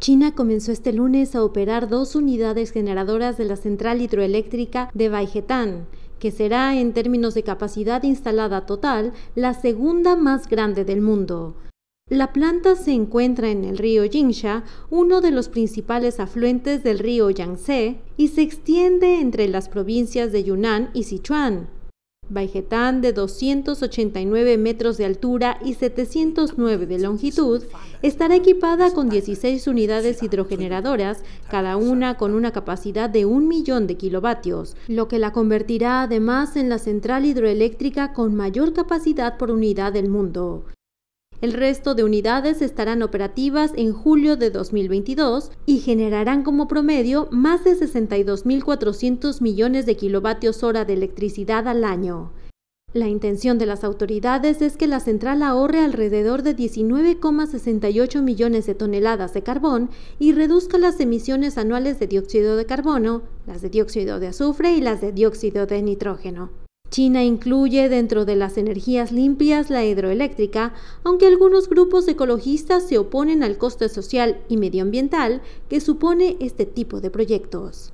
China comenzó este lunes a operar dos unidades generadoras de la central hidroeléctrica de Bajetán, que será en términos de capacidad instalada total la segunda más grande del mundo. La planta se encuentra en el río Jinsha, uno de los principales afluentes del río Yangtze, y se extiende entre las provincias de Yunnan y Sichuan. Baijetán, de 289 metros de altura y 709 de longitud, estará equipada con 16 unidades hidrogeneradoras, cada una con una capacidad de un millón de kilovatios, lo que la convertirá además en la central hidroeléctrica con mayor capacidad por unidad del mundo. El resto de unidades estarán operativas en julio de 2022 y generarán como promedio más de 62.400 millones de kilovatios hora de electricidad al año. La intención de las autoridades es que la central ahorre alrededor de 19,68 millones de toneladas de carbón y reduzca las emisiones anuales de dióxido de carbono, las de dióxido de azufre y las de dióxido de nitrógeno. China incluye dentro de las energías limpias la hidroeléctrica, aunque algunos grupos ecologistas se oponen al coste social y medioambiental que supone este tipo de proyectos.